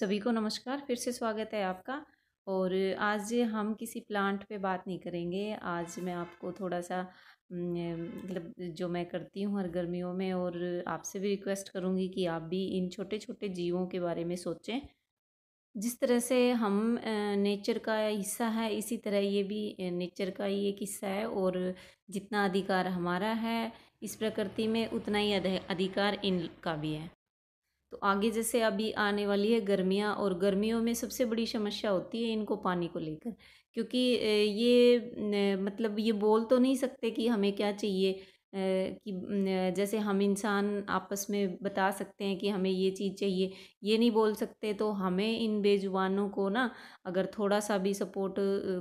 सभी को नमस्कार फिर से स्वागत है आपका और आज हम किसी प्लांट पे बात नहीं करेंगे आज मैं आपको थोड़ा सा मतलब जो मैं करती हूँ हर गर्मियों में और आपसे भी रिक्वेस्ट करूँगी कि आप भी इन छोटे छोटे जीवों के बारे में सोचें जिस तरह से हम नेचर का हिस्सा है इसी तरह ये भी नेचर का ही एक हिस्सा है और जितना अधिकार हमारा है इस प्रकृति में उतना ही अधिकार इनका भी है तो आगे जैसे अभी आने वाली है गर्मियाँ और गर्मियों में सबसे बड़ी समस्या होती है इनको पानी को लेकर क्योंकि ये मतलब ये बोल तो नहीं सकते कि हमें क्या चाहिए कि जैसे हम इंसान आपस में बता सकते हैं कि हमें ये चीज़ चाहिए ये नहीं बोल सकते तो हमें इन बेज़ुबानों को ना अगर थोड़ा सा भी सपोर्ट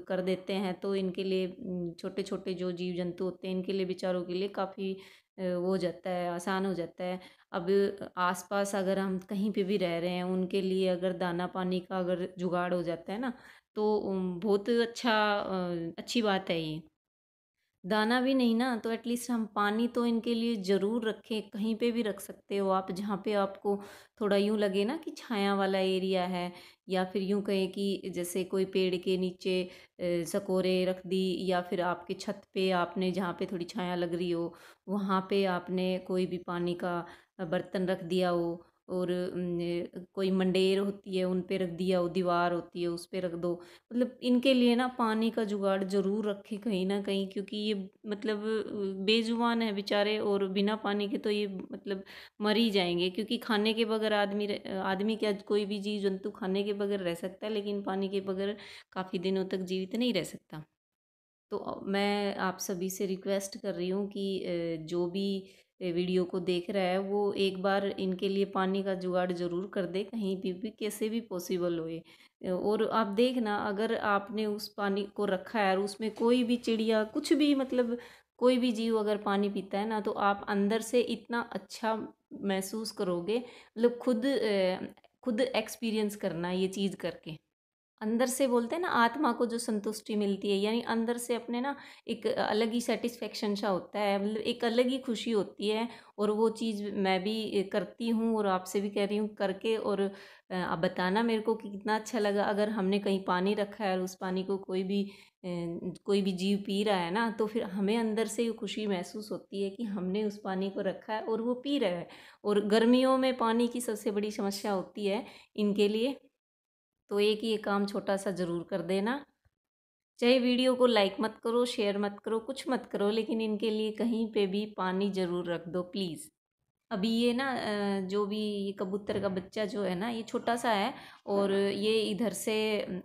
कर देते हैं तो इनके लिए छोटे छोटे जो जीव जंतु होते हैं इनके लिए बेचारों के लिए काफ़ी वो हो जाता है आसान हो जाता है अब आसपास अगर हम कहीं पे भी रह रहे हैं उनके लिए अगर दाना पानी का अगर जुगाड़ हो जाता है ना तो बहुत अच्छा अच्छी बात है ये दाना भी नहीं ना तो एटलीस्ट हम पानी तो इनके लिए ज़रूर रखें कहीं पे भी रख सकते हो आप जहाँ पे आपको थोड़ा यूँ लगे ना कि छाया वाला एरिया है या फिर यूँ कहें कि जैसे कोई पेड़ के नीचे सकोरे रख दी या फिर आपके छत पे आपने जहाँ पे थोड़ी छाया लग रही हो वहाँ पे आपने कोई भी पानी का बर्तन रख दिया हो और कोई मंडेर होती है उन पे रख दिया वो दीवार होती है उस पे रख दो मतलब इनके लिए ना पानी का जुगाड़ ज़रूर रखें कहीं ना कहीं क्योंकि ये मतलब बेजुबान है बेचारे और बिना पानी के तो ये मतलब मर ही जाएंगे क्योंकि खाने के बगैर आदमी आदमी क्या कोई भी जीव जंतु खाने के बगैर रह सकता है लेकिन पानी के बगैर काफ़ी दिनों तक जीवित नहीं रह सकता तो मैं आप सभी से रिक्वेस्ट कर रही हूँ कि जो भी वीडियो को देख रहा है वो एक बार इनके लिए पानी का जुगाड़ ज़रूर कर दे कहीं भी भी कैसे भी पॉसिबल होए और आप देखना अगर आपने उस पानी को रखा है और उसमें कोई भी चिड़िया कुछ भी मतलब कोई भी जीव अगर पानी पीता है ना तो आप अंदर से इतना अच्छा महसूस करोगे मतलब खुद खुद एक्सपीरियंस करना ये चीज़ करके अंदर से बोलते हैं ना आत्मा को जो संतुष्टि मिलती है यानी अंदर से अपने ना एक अलग ही सेटिस्फेक्शन सा होता है मतलब एक अलग ही खुशी होती है और वो चीज़ मैं भी करती हूँ और आपसे भी कह रही हूँ करके और आप बताना मेरे को कि कितना अच्छा लगा अगर हमने कहीं पानी रखा है और उस पानी को कोई भी कोई भी जीव पी रहा है ना तो फिर हमें अंदर से ये खुशी महसूस होती है कि हमने उस पानी को रखा है और वो पी रहा है और गर्मियों में पानी की सबसे बड़ी समस्या होती है इनके लिए तो एक ये काम छोटा सा ज़रूर कर देना चाहे वीडियो को लाइक मत करो शेयर मत करो कुछ मत करो लेकिन इनके लिए कहीं पे भी पानी ज़रूर रख दो प्लीज़ अभी ये ना जो भी ये कबूतर का बच्चा जो है ना ये छोटा सा है और ये इधर से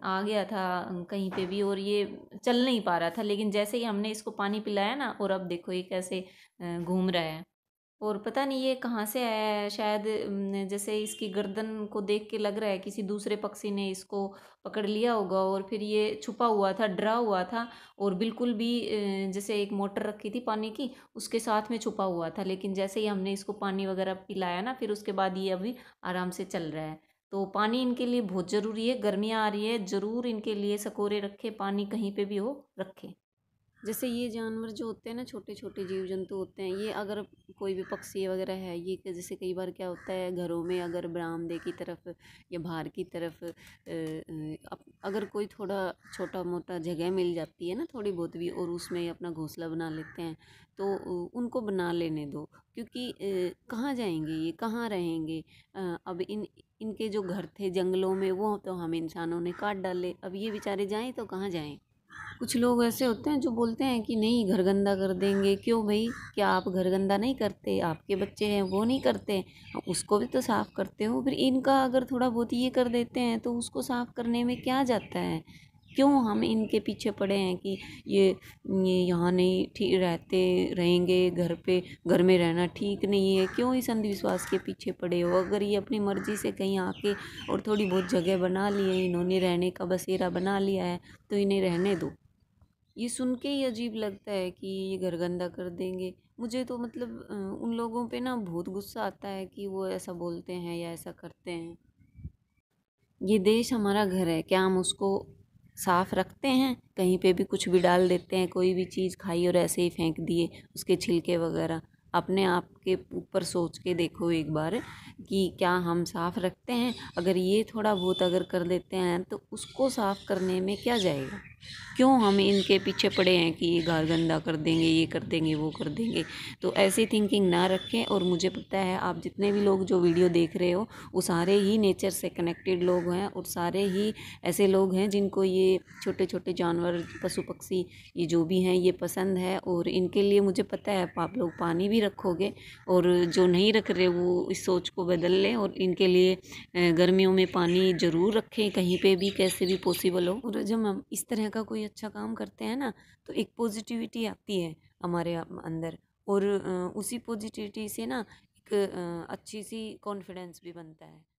आ गया था कहीं पे भी और ये चल नहीं पा रहा था लेकिन जैसे ही हमने इसको पानी पिलाया ना और अब देखो ये कैसे घूम रहा है और पता नहीं ये कहाँ से आया है शायद जैसे इसकी गर्दन को देख के लग रहा है किसी दूसरे पक्षी ने इसको पकड़ लिया होगा और फिर ये छुपा हुआ था डरा हुआ था और बिल्कुल भी जैसे एक मोटर रखी थी पानी की उसके साथ में छुपा हुआ था लेकिन जैसे ही हमने इसको पानी वगैरह पिलाया ना फिर उसके बाद ये अभी आराम से चल रहा है तो पानी इनके लिए बहुत ज़रूरी है गर्मियाँ आ रही है ज़रूर इनके लिए सकोरे रखें पानी कहीं पर भी हो रखें जैसे ये जानवर जो होते हैं ना छोटे छोटे जीव जंतु होते हैं ये अगर कोई भी पक्षी वगैरह है ये जैसे कई बार क्या होता है घरों में अगर बरामदे की तरफ या बाहर की तरफ अगर कोई थोड़ा छोटा मोटा जगह मिल जाती है ना थोड़ी बहुत भी और उसमें अपना घोंसला बना लेते हैं तो उनको बना लेने दो क्योंकि कहाँ जाएंगे ये कहाँ रहेंगे अब इन इनके जो घर थे जंगलों में वो तो हम इंसानों ने काट डाले अब ये बेचारे जाएँ तो कहाँ जाएँ कुछ लोग ऐसे होते हैं जो बोलते हैं कि नहीं घर गंदा कर देंगे क्यों भाई क्या आप घर गंदा नहीं करते आपके बच्चे हैं वो नहीं करते उसको भी तो साफ़ करते हो फिर इनका अगर थोड़ा बहुत ये कर देते हैं तो उसको साफ़ करने में क्या जाता है क्यों हम इनके पीछे पड़े हैं कि ये ये यहाँ नहीं ठीक रहते रहेंगे घर पे घर में रहना ठीक नहीं है क्यों इस अंधविश्वास के पीछे पड़े हो अगर ये अपनी मर्ज़ी से कहीं आके और थोड़ी बहुत जगह बना ली है इन्होंने रहने का बसेरा बना लिया है तो इन्हें रहने दो ये सुन के ही अजीब लगता है कि ये घर गंदा कर देंगे मुझे तो मतलब उन लोगों पे ना बहुत गुस्सा आता है कि वो ऐसा बोलते हैं या ऐसा करते हैं ये देश हमारा घर है क्या हम उसको साफ़ रखते हैं कहीं पे भी कुछ भी डाल देते हैं कोई भी चीज़ खाई और ऐसे ही फेंक दिए उसके छिलके वगैरह अपने आप के ऊपर सोच के देखो एक बार कि क्या हम साफ़ रखते हैं अगर ये थोड़ा बहुत अगर कर देते हैं तो उसको साफ़ करने में क्या जाएगा क्यों हम इनके पीछे पड़े हैं कि ये घर गंदा कर देंगे ये कर देंगे वो कर देंगे तो ऐसी थिंकिंग ना रखें और मुझे पता है आप जितने भी लोग जो वीडियो देख रहे हो वो सारे ही नेचर से कनेक्टेड लोग हैं और सारे ही ऐसे लोग हैं जिनको ये छोटे छोटे जानवर पशु पक्षी ये जो भी हैं ये पसंद है और इनके लिए मुझे पता है आप लोग पानी भी रखोगे और जो नहीं रख रहे वो इस सोच को बदल लें और इनके लिए गर्मियों में पानी ज़रूर रखें कहीं पे भी कैसे भी पॉसिबल हो और जब हम इस तरह का कोई अच्छा काम करते हैं ना तो एक पॉजिटिविटी आती है हमारे अंदर और उसी पॉजिटिविटी से ना एक अच्छी सी कॉन्फिडेंस भी बनता है